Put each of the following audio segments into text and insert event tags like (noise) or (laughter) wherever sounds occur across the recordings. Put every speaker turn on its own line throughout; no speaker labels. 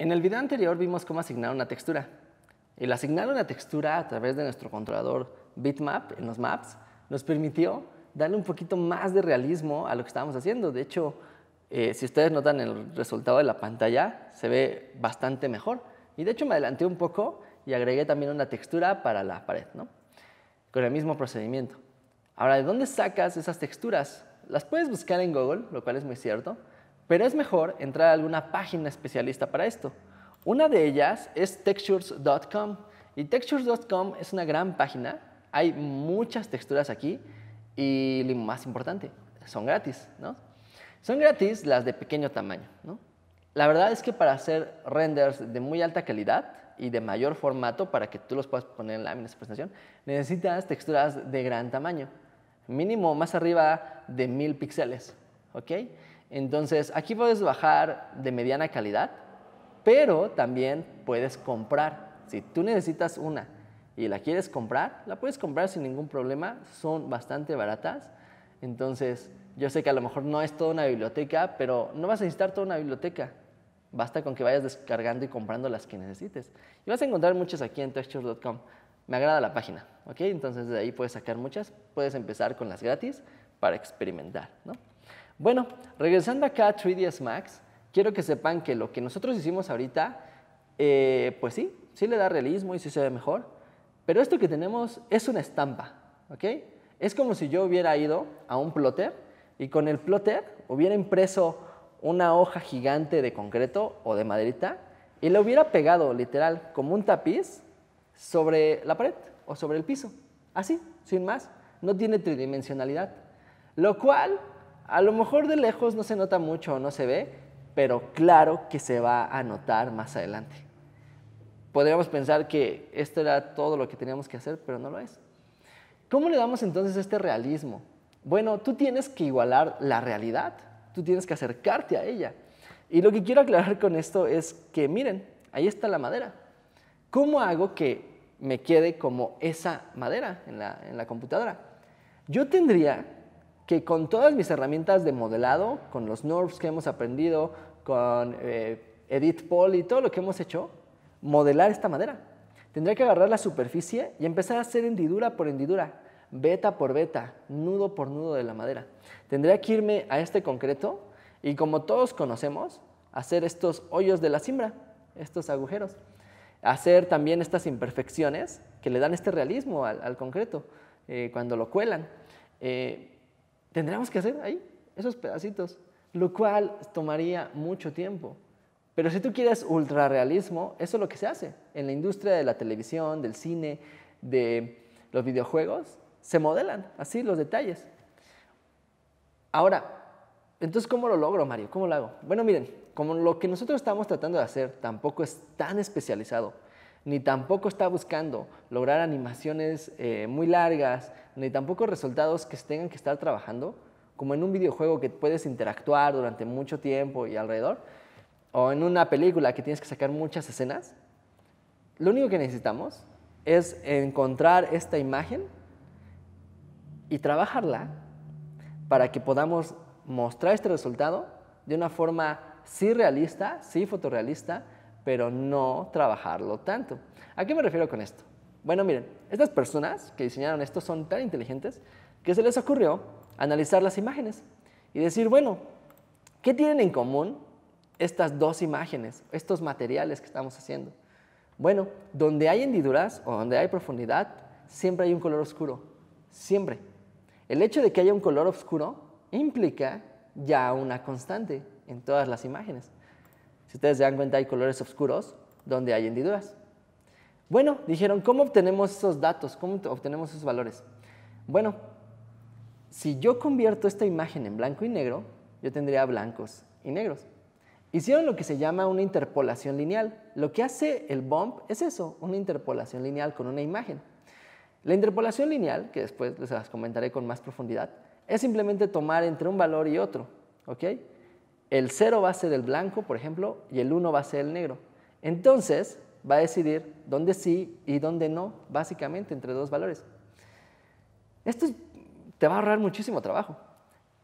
En el video anterior vimos cómo asignar una textura. El asignar una textura a través de nuestro controlador bitmap en los maps nos permitió darle un poquito más de realismo a lo que estábamos haciendo. De hecho, eh, si ustedes notan el resultado de la pantalla, se ve bastante mejor. Y de hecho me adelanté un poco y agregué también una textura para la pared, ¿no? Con el mismo procedimiento. Ahora, ¿de dónde sacas esas texturas? Las puedes buscar en Google, lo cual es muy cierto, pero es mejor entrar a alguna página especialista para esto. Una de ellas es textures.com y textures.com es una gran página, hay muchas texturas aquí y lo más importante, son gratis, ¿no? Son gratis las de pequeño tamaño, ¿no? La verdad es que para hacer renders de muy alta calidad y de mayor formato para que tú los puedas poner en láminas de presentación, necesitas texturas de gran tamaño, mínimo más arriba de mil píxeles, ¿ok? Entonces, aquí puedes bajar de mediana calidad, pero también puedes comprar. Si tú necesitas una y la quieres comprar, la puedes comprar sin ningún problema, son bastante baratas. Entonces, yo sé que a lo mejor no es toda una biblioteca, pero no vas a necesitar toda una biblioteca. Basta con que vayas descargando y comprando las que necesites. Y vas a encontrar muchas aquí en texture.com. Me agrada la página, ¿ok? Entonces de ahí puedes sacar muchas. Puedes empezar con las gratis para experimentar, ¿no? Bueno, regresando acá a 3ds Max, quiero que sepan que lo que nosotros hicimos ahorita, eh, pues sí, sí le da realismo y sí se ve mejor, pero esto que tenemos es una estampa, ¿ok? Es como si yo hubiera ido a un plotter y con el plotter hubiera impreso una hoja gigante de concreto o de maderita y la hubiera pegado literal como un tapiz sobre la pared o sobre el piso. Así, sin más. No tiene tridimensionalidad. Lo cual a lo mejor de lejos no se nota mucho o no se ve, pero claro que se va a notar más adelante. Podríamos pensar que esto era todo lo que teníamos que hacer, pero no lo es. ¿Cómo le damos entonces este realismo? Bueno, tú tienes que igualar la realidad, tú tienes que acercarte a ella. Y lo que quiero aclarar con esto es que miren, ahí está la madera. ¿Cómo hago que me quede como esa madera en la, en la computadora? Yo tendría que con todas mis herramientas de modelado, con los NURBS que hemos aprendido, con EditPol eh, Edit y todo lo que hemos hecho, modelar esta madera. Tendría que agarrar la superficie y empezar a hacer hendidura por hendidura, beta por beta, nudo por nudo de la madera. Tendría que irme a este concreto y como todos conocemos, hacer estos hoyos de la simbra, estos agujeros. Hacer también estas imperfecciones que le dan este realismo al, concreto eh, cuando lo cuelan. Eh, tendríamos que hacer ahí esos pedacitos, lo cual tomaría mucho tiempo. Pero si tú quieres ultrarrealismo, eso es lo que se hace. En la industria de la televisión, del cine, de los videojuegos, se modelan así los detalles. Ahora, entonces, ¿cómo lo logro, Mario? ¿Cómo lo hago? Bueno, miren, como lo que nosotros estamos tratando de hacer tampoco es tan especializado, ni tampoco está buscando lograr animaciones eh, muy largas, ni tampoco resultados que tengan que estar trabajando, como en un videojuego que puedes interactuar durante mucho tiempo y alrededor, o en una película que tienes que sacar muchas escenas, lo único que necesitamos es encontrar esta imagen y trabajarla para que podamos mostrar este resultado de una forma sí realista, sí fotorrealista, pero no trabajarlo tanto. ¿A qué me refiero con esto? Bueno, miren, estas personas que diseñaron esto son tan inteligentes que se les ocurrió analizar las imágenes y decir, bueno, ¿qué tienen en común estas dos imágenes, estos materiales que estamos haciendo? Bueno, donde hay hendiduras o donde hay profundidad, siempre hay un color oscuro, siempre. El hecho de que haya un color oscuro implica ya una constante en todas las imágenes. Si ustedes se dan cuenta, hay colores oscuros donde hay hendiduras. Bueno, dijeron, ¿cómo obtenemos esos datos? ¿Cómo obtenemos esos valores? Bueno, si yo convierto esta imagen en blanco y negro, yo tendría blancos y negros. Hicieron lo que se llama una interpolación lineal. Lo que hace el bump es eso, una interpolación lineal con una imagen. La interpolación lineal, que después les comentaré con más profundidad, es simplemente tomar entre un valor y otro. ¿ok?, el 0 va a ser el blanco, por ejemplo, y el 1 va a ser el negro. Entonces, va a decidir dónde sí y dónde no, básicamente, entre dos valores. Esto te va a ahorrar muchísimo trabajo.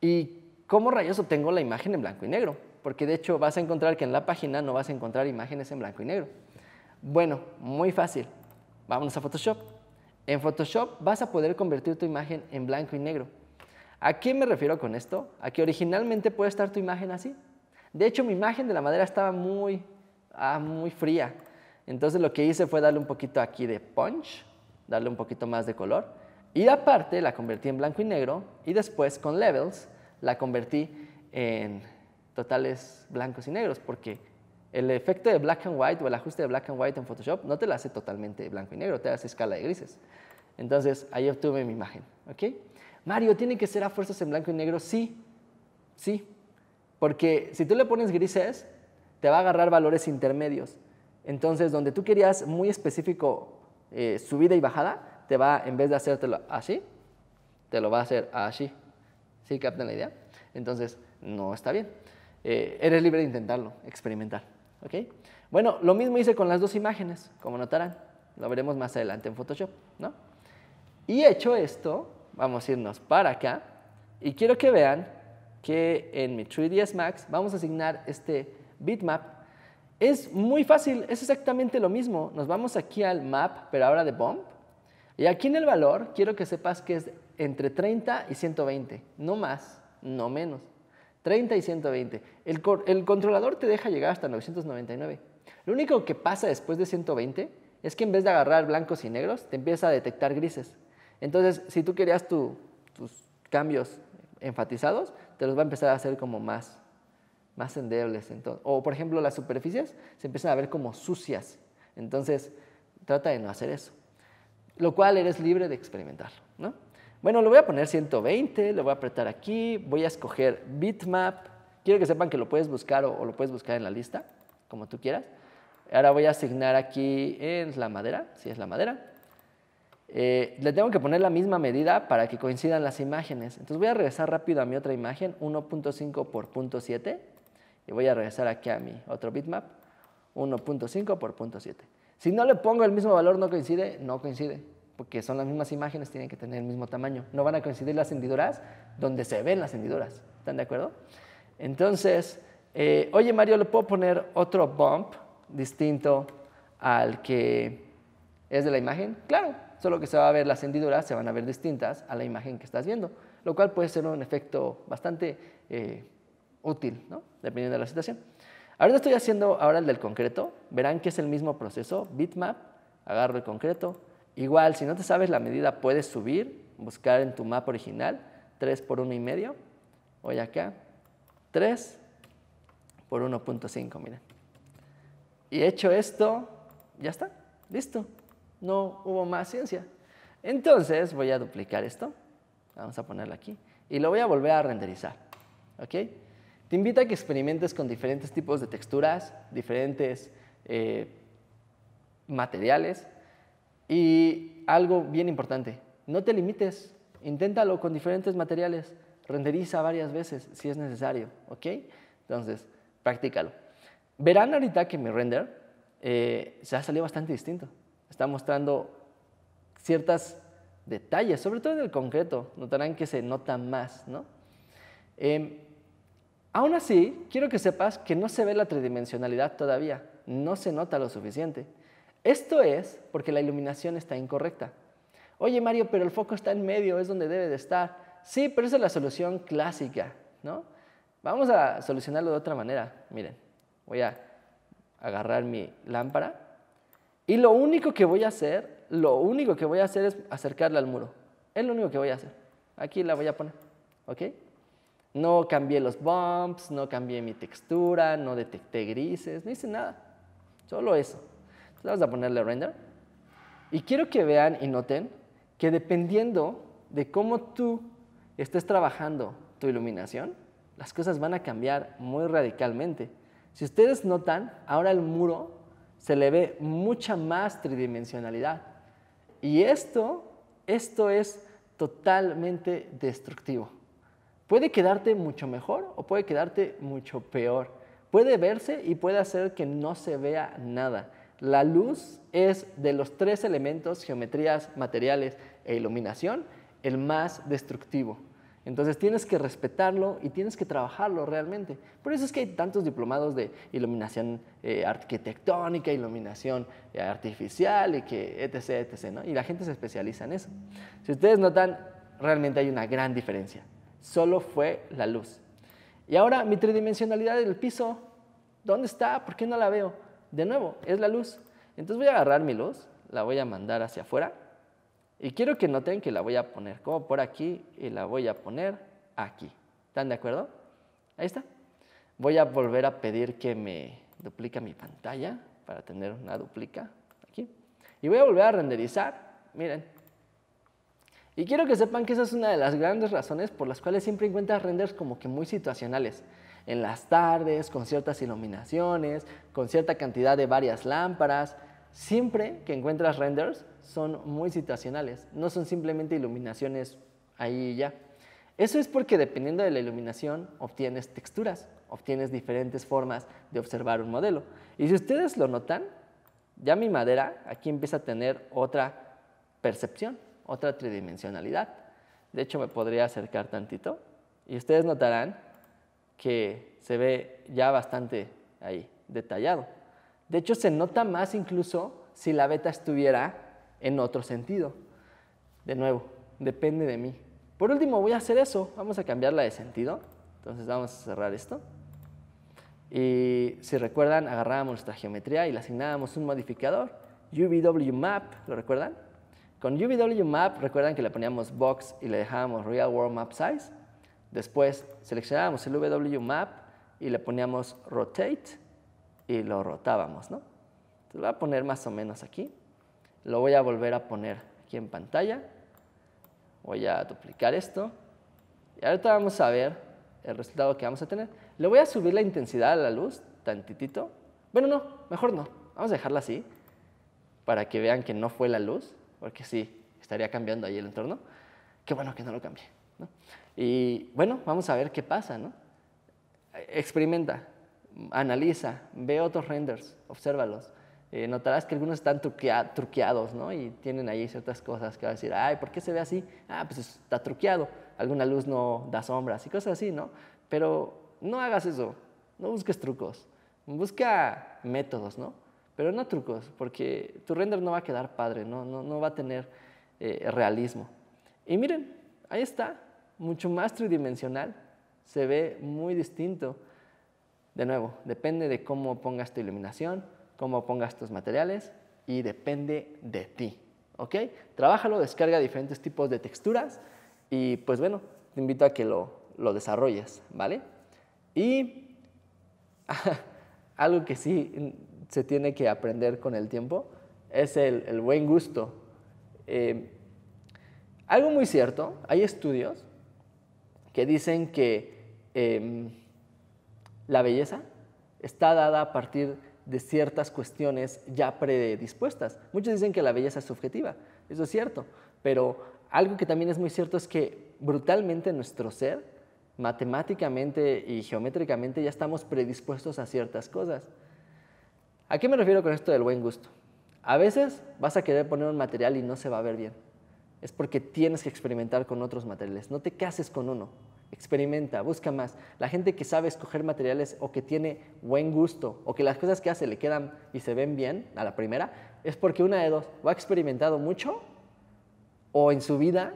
¿Y cómo rayos obtengo la imagen en blanco y negro? Porque de hecho vas a encontrar que en la página no vas a encontrar imágenes en blanco y negro. Bueno, muy fácil. Vámonos a Photoshop. En Photoshop vas a poder convertir tu imagen en blanco y negro. ¿A qué me refiero con esto? A que originalmente puede estar tu imagen así. De hecho, mi imagen de la madera estaba muy, ah, muy fría. Entonces lo que hice fue darle un poquito aquí de punch, darle un poquito más de color. Y aparte la convertí en blanco y negro y después con levels la convertí en totales blancos y negros porque el efecto de black and white o el ajuste de black and white en Photoshop no te lo hace totalmente blanco y negro, te hace escala de grises. Entonces ahí obtuve mi imagen. ¿ok? Mario, ¿tiene que ser a fuerzas en blanco y negro? Sí, sí. Porque si tú le pones grises, te va a agarrar valores intermedios. Entonces, donde tú querías muy específico eh, subida y bajada, te va, en vez de hacértelo así, te lo va a hacer así. ¿Sí captan la idea? Entonces, no está bien. Eh, eres libre de intentarlo, experimentar. ¿ok? Bueno, lo mismo hice con las dos imágenes, como notarán. Lo veremos más adelante en Photoshop. ¿no? Y hecho esto, vamos a irnos para acá y quiero que vean que en mi 3ds Max vamos a asignar este bitmap. Es muy fácil, es exactamente lo mismo. Nos vamos aquí al map, pero ahora de bump. Y aquí en el valor quiero que sepas que es entre 30 y 120, no más, no menos. 30 y 120. El, el controlador te deja llegar hasta 999. Lo único que pasa después de 120 es que en vez de agarrar blancos y negros, te empieza a detectar grises. Entonces, si tú querías tus cambios enfatizados, te los va a empezar a hacer como más, más endebles. Entonces, o, por ejemplo, las superficies se empiezan a ver como sucias. Entonces, trata de no hacer eso. Lo cual eres libre de experimentarlo. ¿no? Bueno, le voy a poner 120, le voy a apretar aquí, voy a escoger bitmap. Quiero que sepan que lo puedes buscar o lo puedes buscar en la lista, como tú quieras. Ahora voy a asignar aquí en la madera, si es la madera. Eh, le tengo que poner la misma medida para que coincidan las imágenes. Entonces voy a regresar rápido a mi otra imagen, 1.5 por 0.7, y voy a regresar aquí a mi otro bitmap, 1.5 por 0.7. Si no le pongo el mismo valor, no coincide, no coincide, porque son las mismas imágenes, tienen que tener el mismo tamaño. No van a coincidir las hendiduras donde se ven las hendiduras. ¿Están de acuerdo? Entonces, eh, oye Mario, ¿le puedo poner otro bump distinto al que es de la imagen? Claro, solo que se va a ver las hendiduras, se van a ver distintas a la imagen que estás viendo, lo cual puede ser un efecto bastante eh, útil, dependiendo de la situación. Ahora estoy haciendo ahora el del concreto, verán que es el mismo proceso, bitmap, agarro el concreto, igual si no te sabes la medida puedes subir, buscar en tu mapa original, 3 por 1,5, hoy acá, 3 por 1.5, miren. Y hecho esto, ya está, listo. No hubo más ciencia. Entonces voy a duplicar esto. Vamos a ponerlo aquí. Y lo voy a volver a renderizar. ¿Ok? Te invito a que experimentes con diferentes tipos de texturas, diferentes eh, materiales. Y algo bien importante, no te limites. Inténtalo con diferentes materiales. Renderiza varias veces si es necesario. ¿Ok? Entonces, practícalo. Verán ahorita que mi render eh, se ha salido bastante distinto está mostrando ciertos detalles, sobre todo en el concreto. Notarán que se nota más, ¿no? Em, aún así, quiero que sepas que no se ve la tridimensionalidad todavía, no se nota lo suficiente. Esto es porque la iluminación está incorrecta. Oye Mario, pero el foco está en medio, es donde debe de estar. Sí, pero esa es la solución clásica, ¿no? Vamos a solucionarlo de otra manera. Miren, voy a agarrar mi lámpara y lo único que voy a hacer, lo único que voy a hacer es acercarla al muro. Es lo único que voy a hacer. Aquí la voy a poner. ¿Ok? No cambié los bumps, no cambié mi textura, no detecté grises, no hice nada. Solo eso. Entonces vamos a ponerle render. Y quiero que vean y noten que dependiendo de cómo tú estés trabajando tu iluminación, las cosas van a cambiar muy radicalmente. Si ustedes notan, ahora el muro se le ve mucha más tridimensionalidad. Y esto, esto es totalmente destructivo. Puede quedarte mucho mejor o puede quedarte mucho peor. Puede verse y puede hacer que no se vea nada. La luz es de los tres elementos, geometrías, materiales e iluminación, el más destructivo. Entonces tienes que respetarlo y tienes que trabajarlo realmente. Por eso es que hay tantos diplomados de iluminación eh, arquitectónica, iluminación eh, artificial y que etc, etc. Y la gente se especializa en eso. Si ustedes notan, realmente hay una gran diferencia. Solo fue la luz. Y ahora mi tridimensionalidad del piso, ¿dónde está? ¿Por qué no la veo? De nuevo, es la luz. Entonces voy a agarrar mi luz, la voy a mandar hacia afuera y quiero que noten que la voy a poner como por aquí y la voy a poner aquí. ¿Están de acuerdo? Ahí está. Voy a volver a pedir que me duplique mi pantalla para tener una duplica aquí. Y voy a volver a renderizar. Miren. Y quiero que sepan que esa es una de las grandes razones por las cuales siempre encuentras renders como que muy situacionales. En las tardes, con ciertas iluminaciones, con cierta cantidad de varias lámparas, siempre que encuentras renders son muy situacionales, no son simplemente iluminaciones ahí y ya. Eso es porque dependiendo de la iluminación obtienes texturas, obtienes diferentes formas de observar un modelo. Y si ustedes lo notan, ya mi madera aquí empieza a tener otra percepción, otra tridimensionalidad. De hecho, me podría acercar tantito y ustedes notarán que se ve ya bastante ahí detallado. De hecho, se nota más incluso si la beta estuviera en otro sentido. De nuevo, depende de mí. Por último, voy a hacer eso. Vamos a cambiarla de sentido. Entonces vamos a cerrar esto. Y si recuerdan, agarrábamos nuestra geometría y le asignábamos un modificador, UVW Map, ¿lo recuerdan? Con UVW Map, recuerdan que le poníamos box y le dejábamos Real World Map Size. Después seleccionábamos el UVW Map y le poníamos Rotate y lo rotábamos, ¿no? Entonces lo voy a poner más o menos aquí. Lo voy a volver a poner aquí en pantalla. Voy a duplicar esto. Y ahorita vamos a ver el resultado que vamos a tener. Le voy a subir la intensidad a la luz tantitito. Bueno, no, mejor no. Vamos a dejarla así para que vean que no fue la luz, porque sí, estaría cambiando ahí el entorno. Qué bueno que no lo cambie, ¿no? Y bueno, vamos a ver qué pasa, ¿no? Experimenta, analiza, ve otros renders, obsérvalos. Eh, notarás que algunos están truqueados, ¿no? Y tienen ahí ciertas cosas que va a decir, ay, ¿por qué se ve así? Ah, pues está truqueado, alguna luz no da sombras y cosas así, ¿no? Pero no hagas eso, no busques trucos, busca métodos, ¿no? Pero no trucos, porque tu render no va a quedar padre, no, no, va a tener eh, realismo. Y miren, ahí está, mucho más tridimensional, se ve muy distinto de nuevo, depende de cómo pongas tu iluminación, cómo pongas tus materiales y depende de ti. ¿Ok? Trabájalo, descarga diferentes tipos de texturas y pues bueno, te invito a que lo, desarrolles, ¿vale? Y (laughs) algo que sí se tiene que aprender con el tiempo es el, buen gusto. Eh, algo muy cierto, hay estudios que dicen que em, la belleza está dada a partir de ciertas cuestiones ya predispuestas. Muchos dicen que la belleza es subjetiva, eso es cierto, pero algo que también es muy cierto es que brutalmente nuestro ser, matemáticamente y geométricamente, ya estamos predispuestos a ciertas cosas. ¿A qué me refiero con esto del buen gusto? A veces vas a querer poner un material y no se va a ver bien. Es porque tienes que experimentar con otros materiales. No te cases con uno experimenta, busca más. La gente que sabe escoger materiales o que tiene buen gusto o que las cosas que hace le quedan y se ven bien a la primera, es porque una de dos, o ha experimentado mucho o en su vida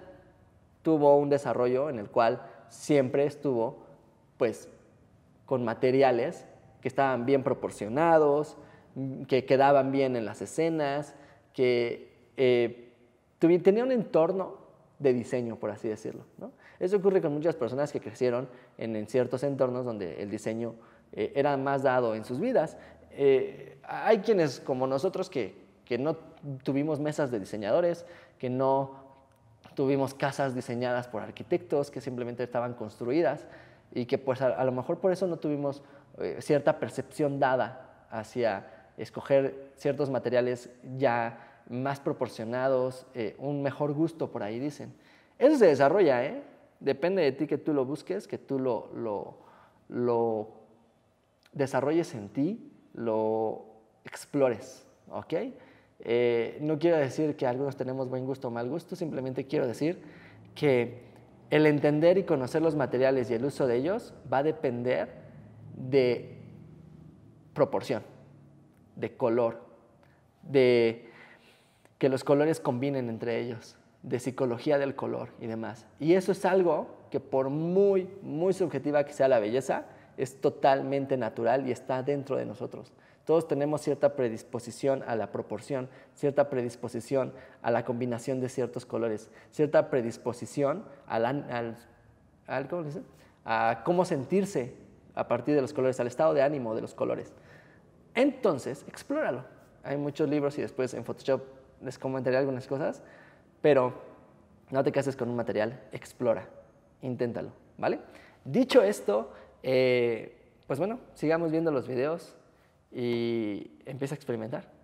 tuvo un desarrollo en el cual siempre estuvo pues con materiales que estaban bien proporcionados, mm, que quedaban bien en las escenas, que eh, tenía un entorno de diseño, por así decirlo. ¿no? Eso ocurre con muchas personas que crecieron en, ciertos entornos donde el diseño eh, era más dado en sus vidas. Eh, hay quienes como nosotros que, no tuvimos mesas de diseñadores, que no tuvimos casas diseñadas por arquitectos, que simplemente estaban construidas y que pues a, lo mejor por eso no tuvimos eh, cierta percepción dada hacia escoger ciertos materiales ya más proporcionados, un mejor gusto, por ahí dicen. Eso se desarrolla, ¿eh? Depende de ti que tú lo busques, que tú lo, desarrolles en ti, lo explores, eh, no quiero decir que algunos tenemos buen gusto o mal gusto, simplemente quiero decir que el entender y conocer los materiales y el uso de ellos va a depender de proporción, de color, de que los colores combinen entre ellos, de psicología del color y demás. Y eso es algo que por muy, muy subjetiva que sea la belleza, es totalmente natural y está dentro de nosotros. Todos tenemos cierta predisposición a la proporción, cierta predisposición a la combinación de ciertos colores, cierta predisposición al, al, a cómo sentirse a partir de los colores, al estado de ánimo de los colores. Entonces, explóralo. Hay muchos libros y después en Photoshop les comentaré algunas cosas pero no te cases con un material, explora, inténtalo, ¿vale? Dicho esto, eh, pues bueno, sigamos viendo los videos y empieza a experimentar.